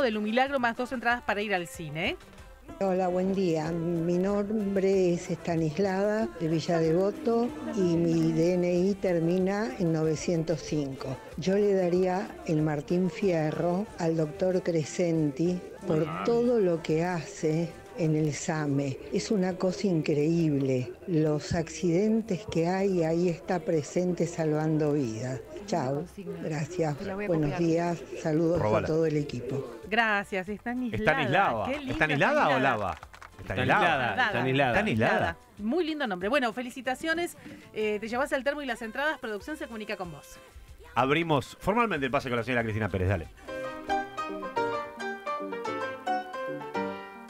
del Un Milagro más dos entradas para ir al cine. Hola, buen día. Mi nombre es Estanislada de Villa Devoto y mi DNI termina en 905. Yo le daría el Martín Fierro al doctor Crescenti por ah. todo lo que hace en el SAME. Es una cosa increíble. Los accidentes que hay, ahí está presente salvando vidas. Chao. Gracias. Buenos días. Saludos a todo el equipo. Gracias. ¿Están aislada o Lava? Está aislada. Está Muy lindo nombre. Bueno, felicitaciones. Eh, te llevas al termo y las entradas. Producción se comunica con vos. Abrimos formalmente el pase con la señora Cristina Pérez. Dale.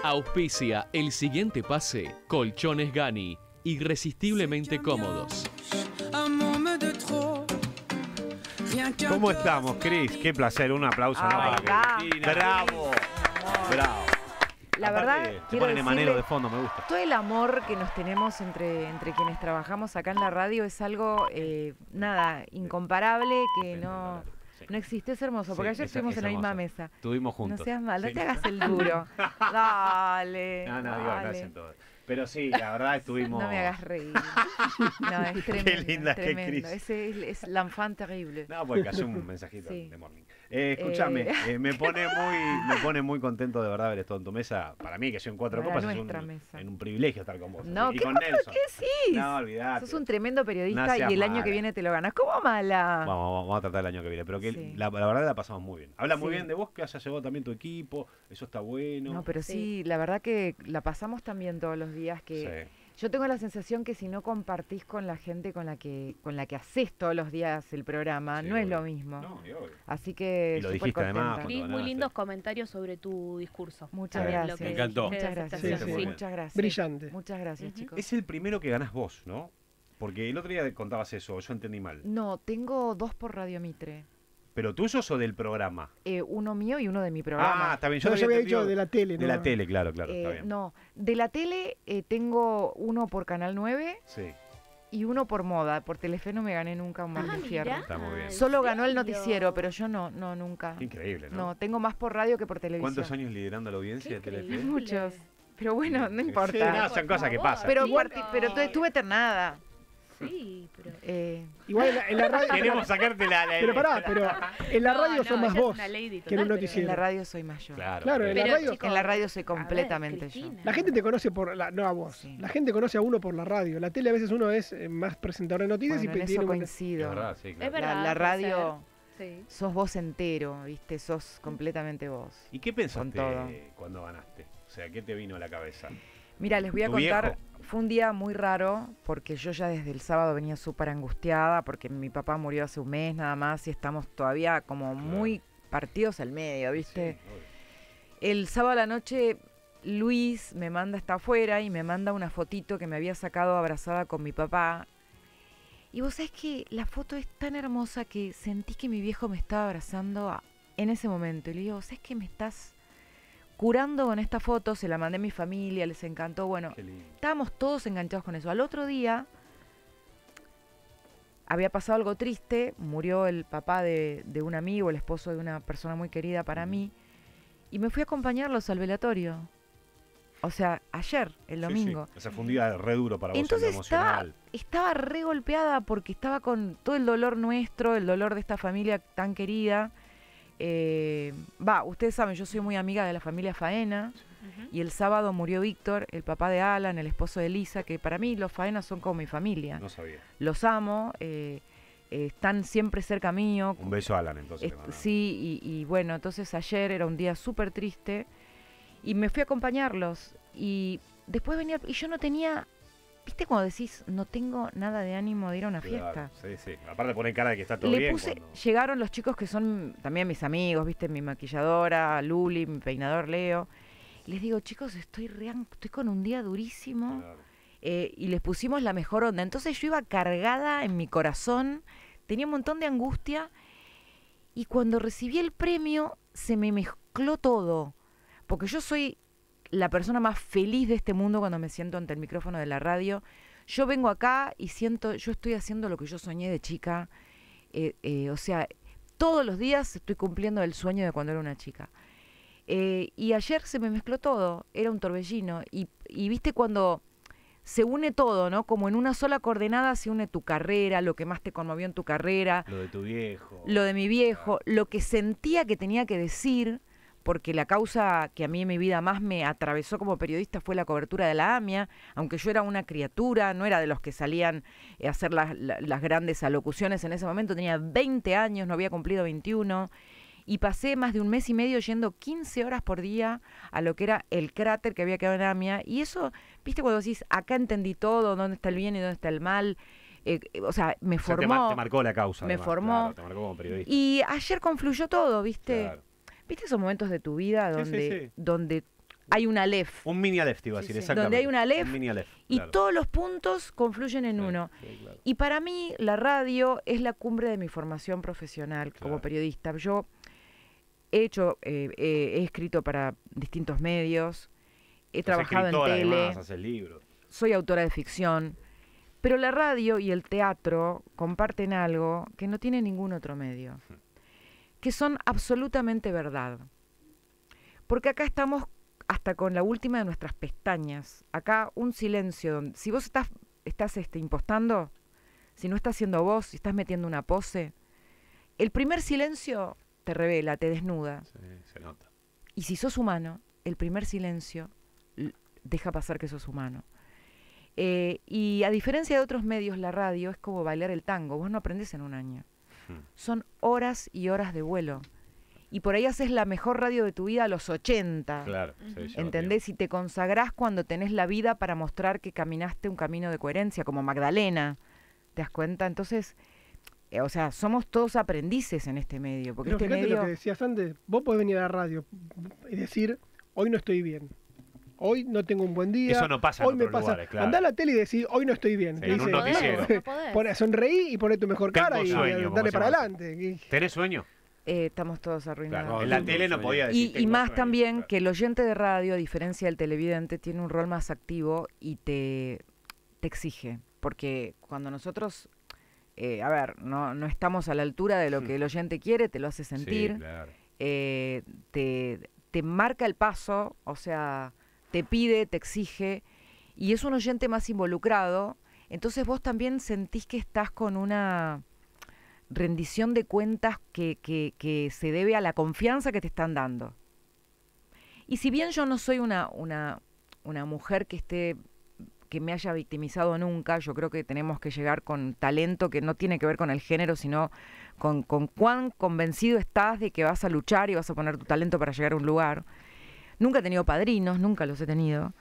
Auspicia el siguiente pase. Colchones Gani. Irresistiblemente cómodos. ¿Cómo estamos, Cris? Qué placer, un aplauso. Bravo, bravo. La verdad, se quiero ponen decirle, de fondo, me gusta. Todo el amor que nos tenemos entre, entre quienes trabajamos acá en la radio es algo, eh, nada, incomparable, que no, no existe, es hermoso, porque ayer estuvimos en la misma mesa. Estuvimos juntos. No seas mal, no te hagas el duro. Dale. No, no, gracias a todos. Pero sí, la verdad estuvimos. No me hagas reír. No, es tremendo. Qué linda es que Ese es, la enfant terrible. No, porque hace un mensajito de morning. Eh, eh escúchame, eh, me pone muy me pone muy contento de verdad haber estado en tu mesa. Para mí, que soy en cuatro copas, es un, En un privilegio estar con vos. No, ¿qué y con Nelson. ¿Qué no, olvidate. Sos un tremendo periodista y el año que viene te lo ganas. ¿Cómo mala? Vamos, vamos, a tratar el año que viene. Pero que la, verdad la pasamos muy bien. Habla muy bien de vos, que has llevado también tu equipo. Eso está bueno. No, pero sí, la verdad que la pasamos también todos los días que... Yo tengo la sensación que si no compartís con la gente con la que con la que haces todos los días el programa, no es lo mismo. Así que lo dijiste además, muy lindos comentarios sobre tu discurso. Muchas gracias. Me encantó. Muchas gracias. Brillante. Muchas gracias, chicos. Es el primero que ganás vos, ¿no? Porque el otro día contabas eso, yo entendí mal. No, tengo dos por Radio Mitre. ¿Pero tuyos o del programa? Eh, uno mío y uno de mi programa. Ah, está bien. Yo, no, había dicho de la tele, ¿no? De la tele, claro, claro. está eh, bien. No, de la tele eh, tengo uno por Canal 9. Y uno por moda, por Telefe no me gané nunca un mal ah, Infierno. Está muy bien. Solo ganó el noticiero, pero yo no, no, nunca. increíble, ¿no? No, tengo más por radio que por televisión. ¿Cuántos años liderando la audiencia de Telefe? Muchos. Pero bueno, no importa. no, son cosas que pasan. Pero, pero estuve eternada. Sí, pero. Eh. Eh, igual en la, radio. Queremos sacarte la, pero pará, pero. En la radio son más vos que en un noticiero. la radio soy mayor Claro, en, la radio, en la radio soy completamente yo. La gente te conoce por. La, no a vos. La gente conoce a uno por la radio. La tele a veces uno es eh, más presentador de noticias y en eso coincido. Es verdad, sí, es verdad, la, radio. Sí. Sos vos entero, ¿viste? Sos completamente vos. ¿Y qué pensaste cuando ganaste? O sea, ¿qué te vino a la cabeza? Mira, les voy a contar, fue un día muy raro porque yo ya desde el sábado venía súper angustiada porque mi papá murió hace un mes nada más y estamos todavía como muy partidos al medio, ¿viste? el sábado a la noche Luis me manda, está afuera y me manda una fotito que me había sacado abrazada con mi papá. Y vos sabés que la foto es tan hermosa que sentí que mi viejo me estaba abrazando en ese momento. Y le digo, ¿sabés que me estás curando con esta foto, se la mandé a mi familia, les encantó, bueno, estábamos todos enganchados con eso. Al otro día había pasado algo triste, murió el papá de, un amigo, el esposo de una persona muy querida para mí, y me fui a acompañarlos al velatorio. O sea, ayer, el domingo. Sí, sí. Esa re duro para vos. Entonces estaba, estaba re golpeada porque estaba con todo el dolor nuestro, el dolor de esta familia tan querida. Eh, va, ustedes saben, yo soy muy amiga de la familia Faena y el sábado murió Víctor, el papá de Alan, el esposo de Lisa, que para mí los Faenas son como mi familia. No sabía. Los amo. Eh, eh, están siempre cerca mío. Un beso a Alan, entonces. sí, y, y, bueno, entonces ayer era un día súper triste y me fui a acompañarlos y después venía y yo no tenía ¿Viste cuando decís, no tengo nada de ánimo de ir a una fiesta? Sí, sí. Aparte poner cara de que está todo bien. Llegaron los chicos que son también mis amigos, ¿viste? Mi maquilladora, Luli, mi peinador, Leo. les digo, chicos, estoy, estoy con un día durísimo. Eh, y les pusimos la mejor onda. Entonces yo iba cargada en mi corazón, tenía un montón de angustia. Y cuando recibí el premio, se me mezcló todo. Porque yo soy la persona más feliz de este mundo cuando me siento ante el micrófono de la radio. Yo vengo acá y siento, yo estoy haciendo lo que yo soñé de chica. Eh, eh, o sea, todos los días estoy cumpliendo el sueño de cuando era una chica. Eh, y ayer se me mezcló todo, era un torbellino. Y, viste cuando se une todo, ¿no? Como en una sola coordenada se une tu carrera, lo que más te conmovió en tu carrera. Lo de tu viejo. Lo de mi viejo, lo que sentía que tenía que decir porque la causa que a mí en mi vida más me atravesó como periodista fue la cobertura de la AMIA, aunque yo era una criatura, no era de los que salían eh, a hacer las, grandes alocuciones en ese momento, tenía 20 años, no había cumplido 21, y pasé más de un mes y medio yendo 15 horas por día a lo que era el cráter que había quedado en AMIA, y eso, viste cuando decís, acá entendí todo, dónde está el bien y dónde está el mal, eh, eh, o sea, me formó. Te, marcó la causa. Me formó. como periodista. Y ayer confluyó todo, ¿viste? ¿Viste esos momentos de tu vida donde, donde hay un alef? Un mini alef te iba a decir, exactamente. Donde hay un alef y todos los puntos confluyen en uno. Y para mí, la radio es la cumbre de mi formación profesional como periodista. Yo he hecho, eh, eh, he escrito para distintos medios, he trabajado en tele. Soy autora de ficción. Pero la radio y el teatro comparten algo que no tiene ningún otro medio. Hmm que son absolutamente verdad. Porque acá estamos hasta con la última de nuestras pestañas. Acá un silencio. si vos estás, estás este, impostando, si no estás siendo vos, si estás metiendo una pose, el primer silencio te revela, te desnuda. Sí, se nota. Y si sos humano, el primer silencio deja pasar que sos humano. Eh, y a diferencia de otros medios, la radio es como bailar el tango. Vos no aprendés en un año. Son horas y horas de vuelo. Y por ahí haces la mejor radio de tu vida a los 80. ¿Entendés? Y te consagrás cuando tenés la vida para mostrar que caminaste un camino de coherencia, como Magdalena. ¿Te das cuenta? Entonces, eh, o sea, somos todos aprendices en este medio. Porque este lo que decías antes, vos podés venir a la radio y decir, hoy no estoy bien hoy no tengo un buen día. Eso no pasa hoy en me pasa. Lugares, Andá a la tele y decís, hoy no estoy bien. en un noticiero. sonreí y poné tu mejor cara y dale para adelante. ¿Tenés sueño? Eh, estamos todos arruinados. la tele no podía decir. Y, y más también que el oyente de radio, a diferencia del televidente, tiene un rol más activo y te, te exige. Porque cuando nosotros, eh, a ver, no, estamos a la altura de lo que el oyente quiere, te lo hace sentir, eh, te, te marca el paso, o sea, te pide, te exige, y es un oyente más involucrado, entonces vos también sentís que estás con una rendición de cuentas que, que, que se debe a la confianza que te están dando. Y si bien yo no soy una, una, una mujer que esté que me haya victimizado nunca. Yo creo que tenemos que llegar con talento que no tiene que ver con el género, sino con, con, cuán convencido estás de que vas a luchar y vas a poner tu talento para llegar a un lugar. Nunca he tenido padrinos, nunca los he tenido.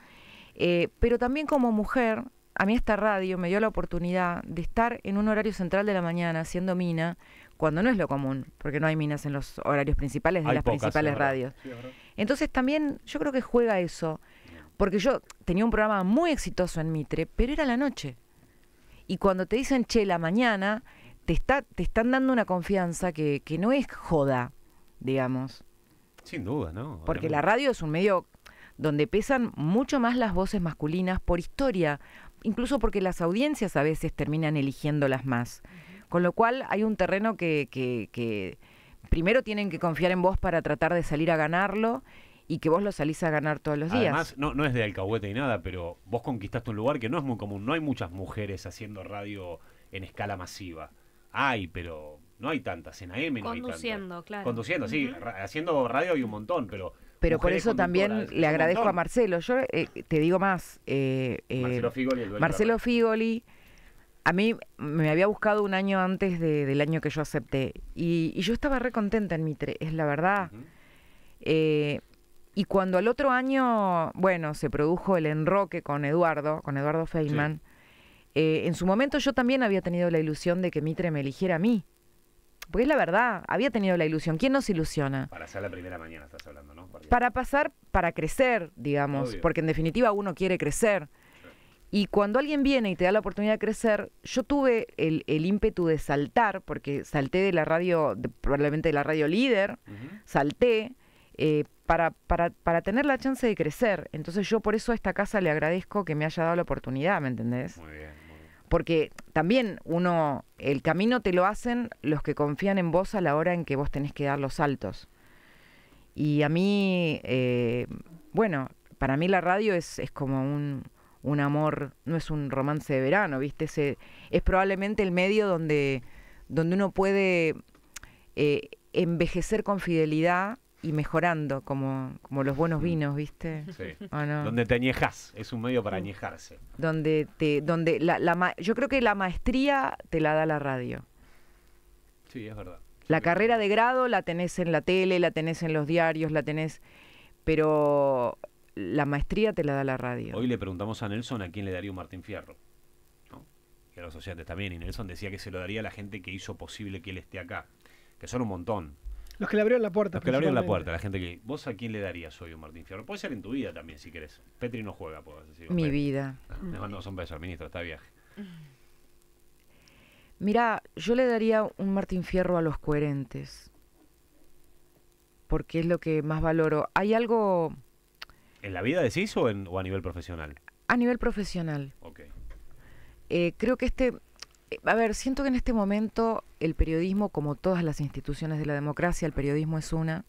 Eh, pero también como mujer, a mí esta radio me dio la oportunidad de estar en un horario central de la mañana haciendo mina, cuando no es lo común, porque no hay minas en los horarios principales de las principales radios. Entonces también yo creo que juega eso, porque yo tenía un programa muy exitoso en Mitre, pero era la noche. Y cuando te dicen, che, la mañana, te, está, te están dando una confianza que, que no es joda, digamos. Sin duda, ¿no? Porque la radio es un medio donde pesan mucho más las voces masculinas por historia, incluso porque las audiencias a veces terminan eligiéndolas más. Con lo cual hay un terreno que, primero tienen que confiar en vos para tratar de salir a ganarlo y que vos lo salís a ganar todos los días. Además, no, es de alcahuete y nada, pero vos conquistaste un lugar que no es muy común. No hay muchas mujeres haciendo radio en escala masiva. Hay, pero no hay tantas, en AM no Conduciendo, claro. Conduciendo, sí, haciendo radio hay un montón, pero... Pero por eso también le agradezco a Marcelo. Yo eh, te digo más. Eh, eh, Marcelo Figoli. A mí me había buscado un año antes del año que yo acepté. Y, yo estaba re contenta en Mitre, es la verdad. y cuando al otro año, bueno, se produjo el enroque con Eduardo, con Eduardo Feynman, en su momento yo también había tenido la ilusión de que Mitre me eligiera a mí. Porque es la verdad, había tenido la ilusión. ¿Quién nos ilusiona? Para ser la primera mañana estás hablando, ¿no? Para pasar, para crecer, digamos, porque en definitiva uno quiere crecer. Y cuando alguien viene y te da la oportunidad de crecer, yo tuve el, ímpetu de saltar, porque salté de la radio, probablemente de la radio líder, salté, eh, para, para, para, tener la chance de crecer. Entonces yo por eso a esta casa le agradezco que me haya dado la oportunidad, ¿me entendés? Muy bien porque también uno, el camino te lo hacen los que confían en vos a la hora en que vos tenés que dar los saltos. Y a mí, eh, bueno, para mí la radio es, como un, un, amor, no es un romance de verano, ¿viste? es probablemente el medio donde, donde uno puede eh, envejecer con fidelidad y mejorando, como, como los buenos vinos, ¿viste? Sí. Donde te añejas, es un medio para añejarse. Donde te, donde la, yo creo que la maestría te la da la radio. Sí, es verdad. La carrera de grado la tenés en la tele, la tenés en los diarios, la tenés, pero la maestría te la da la radio. Hoy le preguntamos a Nelson a quién le daría un Martín Fierro. ¿no? Y a los asociantes también. Y Nelson decía que se lo daría a la gente que hizo posible que él esté acá. Que son un montón. Los que le abrieron la puerta. Los que le abrieron la puerta, la gente que. ¿Vos a quién le darías hoy un Martín Fierro? Puede ser en tu vida también, si querés. Petri no juega, puedo decirlo. Mi vida. Le ah, mandamos un beso al ministro, está viaje. Mira, yo le daría un Martín Fierro a los coherentes. Porque es lo que más valoro. Hay algo. ¿En la vida decís o, o a nivel profesional? A nivel profesional. Ok. Eh, creo que este a ver, siento que en este momento el periodismo, como todas las instituciones de la democracia, el periodismo es una,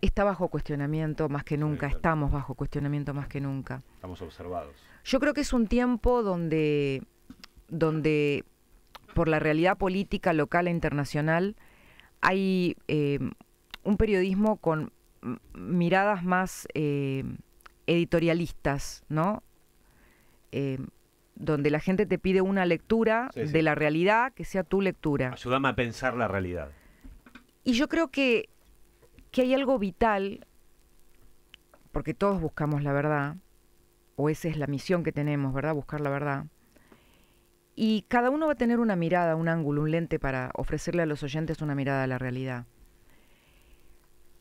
está bajo cuestionamiento más que nunca, estamos bajo cuestionamiento más que nunca. Estamos observados. Yo creo que es un tiempo donde, donde por la realidad política local e internacional, hay em, un periodismo con miradas más eh, editorialistas, ¿no? Em, donde la gente te pide una lectura de la realidad que sea tu lectura. Ayúdame a pensar la realidad. Y yo creo que, que hay algo vital, porque todos buscamos la verdad, o esa es la misión que tenemos, ¿verdad? Buscar la verdad. Y cada uno va a tener una mirada, un ángulo, un lente para ofrecerle a los oyentes una mirada a la realidad.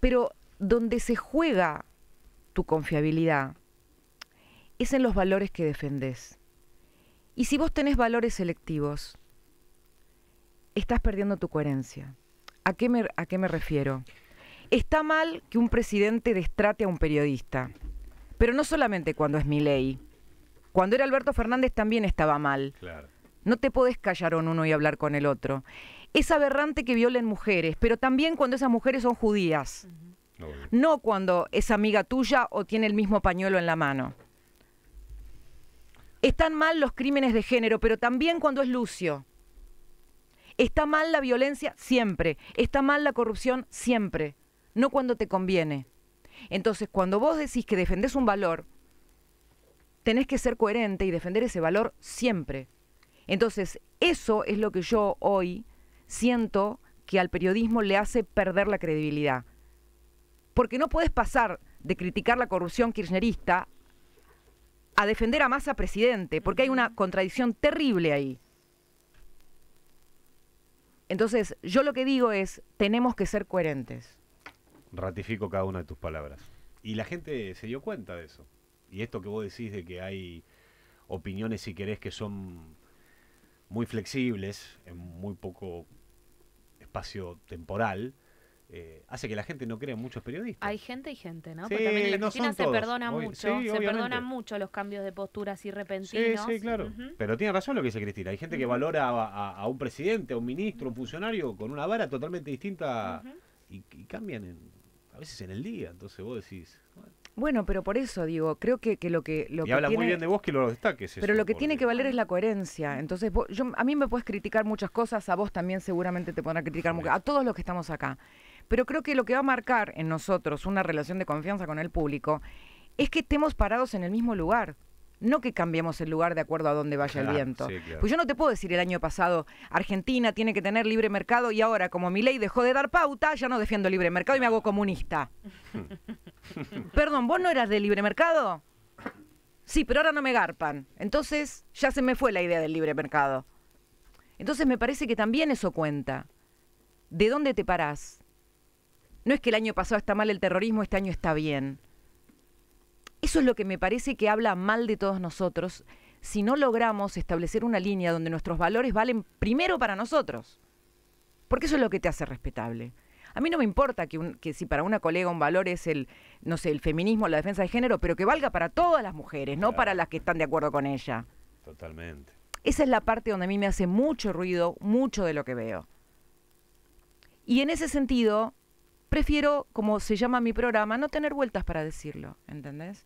Pero donde se juega tu confiabilidad es en los valores que defendes. Y si vos tenés valores selectivos, estás perdiendo tu coherencia. ¿A qué me, refiero? Está mal que un presidente destrate a un periodista, pero no solamente cuando es mi ley. Cuando era Alberto Fernández también estaba mal. No te podés callar con uno y hablar con el otro. Es aberrante que violen mujeres, pero también cuando esas mujeres son judías. No cuando es amiga tuya o tiene el mismo pañuelo en la mano. Están mal los crímenes de género, pero también cuando es Lucio. Está mal la violencia siempre, está mal la corrupción siempre, no cuando te conviene. Entonces, cuando vos decís que defendés un valor, tenés que ser coherente y defender ese valor siempre. Entonces, eso es lo que yo hoy siento que al periodismo le hace perder la credibilidad. Porque no puedes pasar de criticar la corrupción kirchnerista a defender a a presidente, porque hay una contradicción terrible ahí. Entonces, yo lo que digo es, tenemos que ser coherentes. Ratifico cada una de tus palabras. Y la gente se dio cuenta de eso. Y esto que vos decís de que hay opiniones, si querés, que son muy flexibles, en muy poco espacio temporal, eh, hace que la gente no crea en muchos periodistas. Hay gente y gente, ¿no? Porque también en la se perdona mucho, se perdonan mucho los cambios de posturas así repentinos. Sí, sí, claro. Pero tiene razón lo que dice Cristina. Hay gente que valora a, un presidente, a un ministro, a un funcionario con una vara totalmente distinta y, cambian a veces en el día. Entonces vos decís. Bueno, pero por eso digo, creo que, lo que... Lo y habla muy bien de vos que lo destaques. Pero lo que tiene que valer es la coherencia. Entonces, yo, a mí me puedes criticar muchas cosas, a vos también seguramente te podrán criticar, a todos los que estamos acá pero creo que lo que va a marcar en nosotros una relación de confianza con el público es que estemos parados en el mismo lugar. No que cambiemos el lugar de acuerdo a dónde vaya el viento. Pues yo no te puedo decir el año pasado, Argentina tiene que tener libre mercado y ahora, como mi ley dejó de dar pauta, ya no defiendo libre mercado y me hago comunista. Perdón, ¿vos no eras de libre mercado? Sí, pero ahora no me garpan. Entonces ya se me fue la idea del libre mercado. Entonces me parece que también eso cuenta. ¿De dónde te parás? No es que el año pasado está mal el terrorismo, este año está bien. Eso es lo que me parece que habla mal de todos nosotros si no logramos establecer una línea donde nuestros valores valen primero para nosotros. Porque eso es lo que te hace respetable. A mí no me importa que, si para una colega un valor es el, no sé, el feminismo, la defensa de género, pero que valga para todas las mujeres, no para las que están de acuerdo con ella. Totalmente. Esa es la parte donde a mí me hace mucho ruido, mucho de lo que veo. Y en ese sentido, prefiero, como se llama mi programa, no tener vueltas para decirlo, ¿entendés?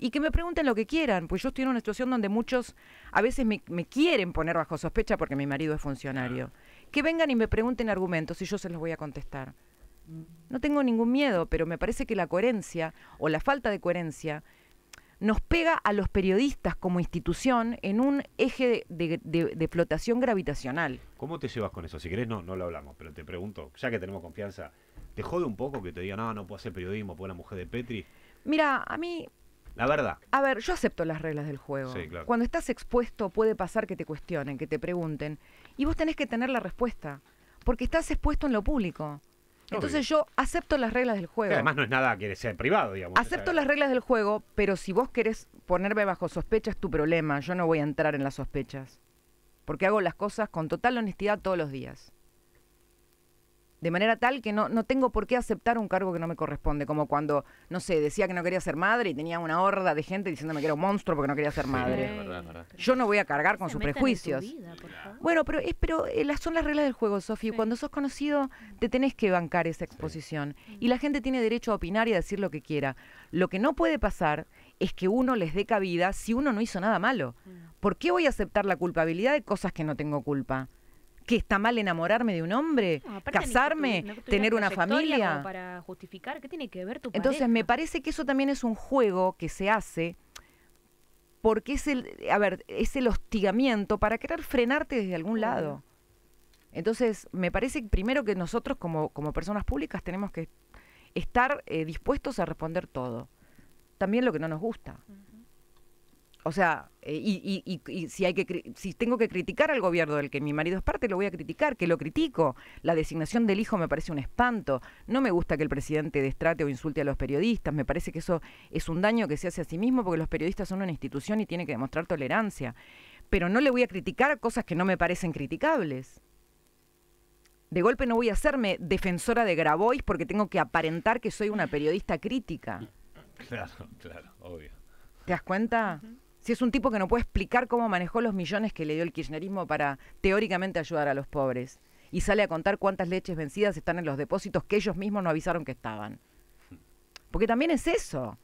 Y que me pregunten lo que quieran, pues yo estoy en una situación donde muchos a veces me, quieren poner bajo sospecha porque mi marido es funcionario. Que vengan y me pregunten argumentos y yo se los voy a contestar. No tengo ningún miedo, pero me parece que la coherencia o la falta de coherencia nos pega a los periodistas como institución en un eje de, de, flotación gravitacional. ¿Cómo te llevas con eso? Si querés, no, no lo hablamos, pero te pregunto, ya que tenemos confianza, ¿Te jode un poco que te digan, no, ah, no puedo hacer periodismo por la mujer de Petri? Mira, a mí. La verdad. A ver, yo acepto las reglas del juego. Sí, claro. Cuando estás expuesto puede pasar que te cuestionen, que te pregunten. Y vos tenés que tener la respuesta. Porque estás expuesto en lo público. Entonces yo acepto las reglas del juego. además no es nada que sea privado, digamos. Acepto las reglas del juego, pero si vos querés ponerme bajo sospecha es tu problema. Yo no voy a entrar en las sospechas. Porque hago las cosas con total honestidad todos los días de manera tal que no, no tengo por qué aceptar un cargo que no me corresponde, como cuando, no sé, decía que no quería ser madre y tenía una horda de gente diciéndome que era un monstruo porque no quería ser madre. Yo no voy a cargar con sus prejuicios. bueno, pero, es, pero eh, son las reglas del juego, Sofi. Cuando sos conocido, te tenés que bancar esa exposición. Y la gente tiene derecho a opinar y a decir lo que quiera. Lo que no puede pasar es que uno les dé cabida si uno no hizo nada malo. Mm. ¿Por qué voy a aceptar la culpabilidad de cosas que no tengo culpa? que está mal enamorarme de un hombre? casarme, tener una familia. para justificar, ¿qué tiene que ver tu Entonces me parece que eso también es un juego que se hace porque es el, a ver, es el hostigamiento para querer frenarte desde algún lado. Entonces, me parece primero que nosotros como, como personas públicas tenemos que estar eh, dispuestos a responder todo. También lo que no nos gusta. O sea, eh, y, y, si hay que si tengo que criticar al gobierno del que mi marido es parte, lo voy a criticar, que lo critico. La designación del hijo me parece un espanto. No me gusta que el presidente destrate o insulte a los periodistas. Me parece que eso es un daño que se hace a sí mismo porque los periodistas son una institución y tiene que demostrar tolerancia. Pero no le voy a criticar cosas que no me parecen criticables. De golpe no voy a hacerme defensora de Grabois porque tengo que aparentar que soy una periodista crítica. Claro, claro, obvio. ¿Te das cuenta? si es un tipo que no puede explicar cómo manejó los millones que le dio el kirchnerismo para teóricamente ayudar a los pobres y sale a contar cuántas leches vencidas están en los depósitos que ellos mismos no avisaron que estaban. Porque también es eso,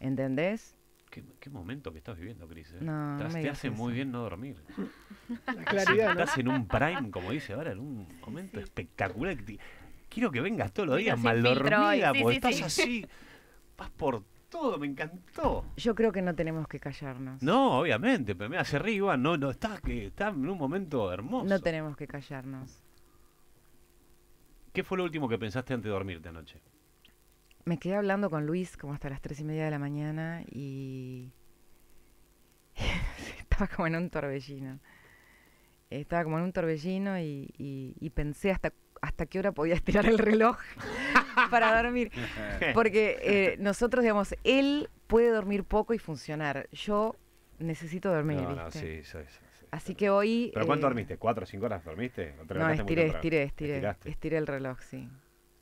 ¿entendés? Qué, momento que estás viviendo, Cris. ¿eh? te hace muy bien no dormir. La claridad, Estás en un prime, como dice ahora, en un momento espectacular. Quiero que vengas todos los días mal dormida, porque estás así, vas por todo, me encantó. Yo creo que no tenemos que callarnos. No, obviamente, pero me hace arriba, no, no, está, está en un momento hermoso. No tenemos que callarnos. ¿Qué fue lo último que pensaste antes de dormirte anoche? Me quedé hablando con Luis como hasta las tres y media de la mañana y estaba como en un torbellino. Estaba como en un torbellino y pensé hasta hasta qué hora podía estirar el reloj para dormir. Porque eh, nosotros, digamos, él puede dormir poco y funcionar. Yo necesito dormir. No, sí, Así que hoy. ¿Pero cuánto eh, dormiste? ¿Cuatro o cinco horas dormiste? No, estiré, estiré, estiré, estiré. el reloj, sí.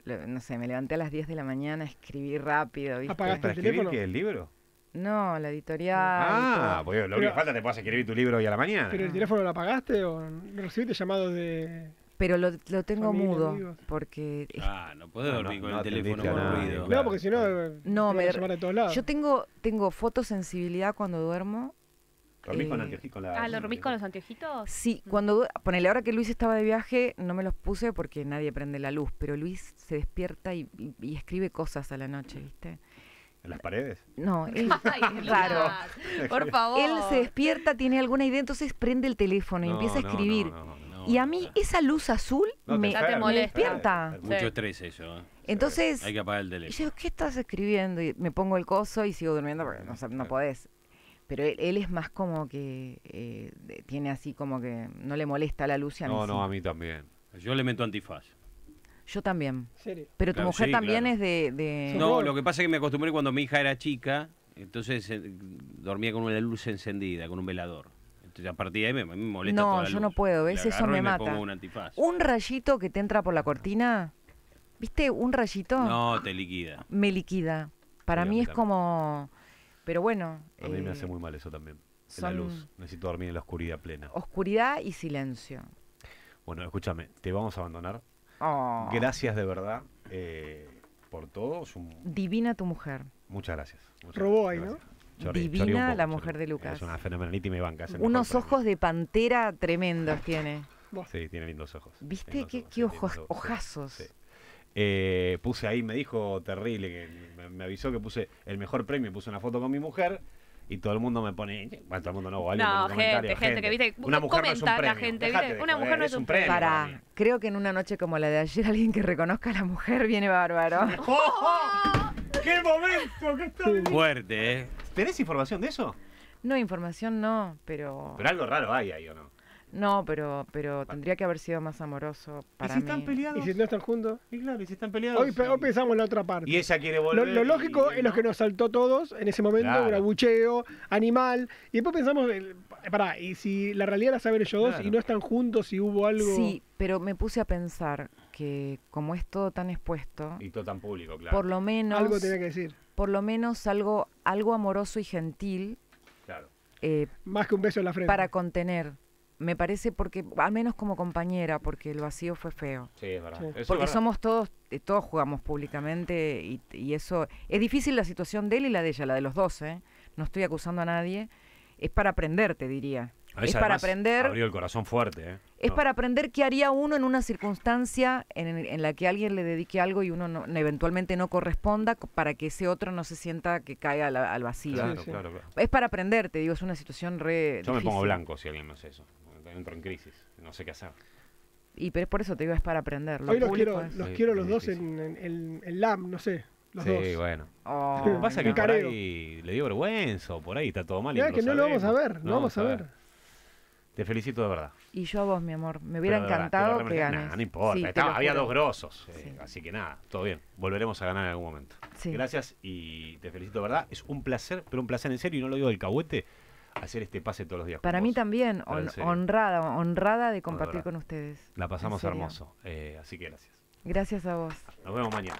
no sé, me levanté a las 10 de la mañana, escribí rápido. ¿viste? ¿Apagaste el Qué, el libro? No, la editorial. Ah, pues lo único que falta te puedas escribir tu libro hoy a la mañana. ¿Pero el teléfono lo apagaste o recibiste llamados de.? pero lo, tengo mudo porque ah no puedo dormir con el teléfono con ruido No, porque si no eh, me, a todos lados. yo tengo tengo fotosensibilidad cuando duermo ¿Dormís con eh, anteojitos? Ah, ¿lo dormís con los anteojitos? Sí, mm. cuando. Ponele, ahora que Luis estaba de viaje, no me los puse porque nadie prende la luz, pero Luis se despierta y, escribe cosas a la noche, ¿viste? ¿En las paredes? No, es raro. Por favor. Él se despierta, tiene alguna idea, entonces prende el teléfono y empieza a escribir. No, y a mí esa luz azul me, despierta. Mucho estrés eso. ¿eh? Entonces, hay que apagar el teléfono. Y yo, ¿qué estás escribiendo? Y me pongo el coso y sigo durmiendo porque no, no podés. Pero él, es más como que eh, tiene así como que no le molesta la luz a mí No, no, a mí también. Yo le meto antifaz. Yo también. ¿Serio? Pero tu mujer también es de, No, lo que pasa es que me acostumbré cuando mi hija era chica, entonces eh, dormía con una luz encendida, con un velador a partir de ahí me, molesta. No, yo no puedo, ¿ves? Eso me, me mata. un, antifaz. un rayito que te entra por la cortina, ¿viste? Un rayito. No, te liquida. Me liquida. Para mí es como. Pero bueno. A mí me eh, hace muy mal eso también. la luz. Necesito dormir en la oscuridad plena. Oscuridad y silencio. Bueno, escúchame, te vamos a abandonar. Oh. Gracias de verdad eh, por todo. Divina tu mujer. Muchas gracias. Robó ahí, ¿no? divina la mujer de Lucas. Es una fenomenalita y me banca. Unos ojos de pantera tremendos tiene. Sí, tiene lindos ojos. ¿Viste qué, ojos, ojazos? Eh, puse ahí, me dijo terrible, me, avisó que puse el mejor premio, puse una foto con mi mujer. Y todo el mundo me pone. Bueno, todo el mundo no, No, gente, gente, que viste. Una mujer no es un premio. La gente, Una mujer no es un premio. Para, creo que en una noche como la de ayer, alguien que reconozca a la mujer viene bárbaro. ¡Oh! oh! ¡Qué momento! ¡Qué Fuerte, ¿eh? ¿Tenés información de eso? No, información no, pero. Pero algo raro hay ahí, ¿o no? No, pero, pero tendría que haber sido más amoroso para ¿Y si están peleados? ¿Y si no están juntos? Y claro, ¿y si están peleados? Hoy, pensamos en la otra parte. Y ella quiere volver. Lo, lógico es lo que nos saltó todos en ese momento, un abucheo, animal. Y después pensamos, pará, y si la realidad la saben ellos dos y no están juntos y hubo algo... Sí, pero me puse a pensar que como es todo tan expuesto, Y todo tan público, claro. por lo menos, Algo tenía que decir. por lo menos algo, algo amoroso y gentil claro. Eh, más que un beso en la frente. para contener me parece porque, al menos como compañera, porque el vacío fue feo. Sí, es verdad. Porque somos todos, eh, todos jugamos públicamente y, eso, es difícil la situación de él y la de ella, la de los dos, ¿eh? No estoy acusando a nadie. Es para aprender, te diría. es para aprender. Abrió el corazón fuerte. ¿eh? Es para aprender qué haría uno en una circunstancia en, la que alguien le dedique algo y uno eventualmente no corresponda para que ese otro no se sienta que caiga al, vacío. Claro, Claro, Es para aprender, te digo, es una situación re. Yo me pongo blanco si alguien me hace eso entro en crisis, no sé qué hacer. Y pero por eso te digo, es para aprender. Hoy los quiero, los, dos en, el LAM, no sé. Los sí, bueno. Oh, lo que pasa es que por ahí le dio vergüenza, por ahí está todo mal. ya que no lo vamos a ver, no, vamos a ver. Te felicito de verdad. Y yo a vos, mi amor. Me hubiera encantado que ganes. no importa, había dos grosos. Eh, así que nada, todo bien. Volveremos a ganar en algún momento. Gracias y te felicito de verdad. Es un placer, pero un placer en serio. Y no lo digo del cahuete, hacer este pase todos los días. Para mí también, honrada, honrada de compartir con ustedes. La pasamos hermoso, eh, así que gracias. Gracias a vos. Nos vemos mañana.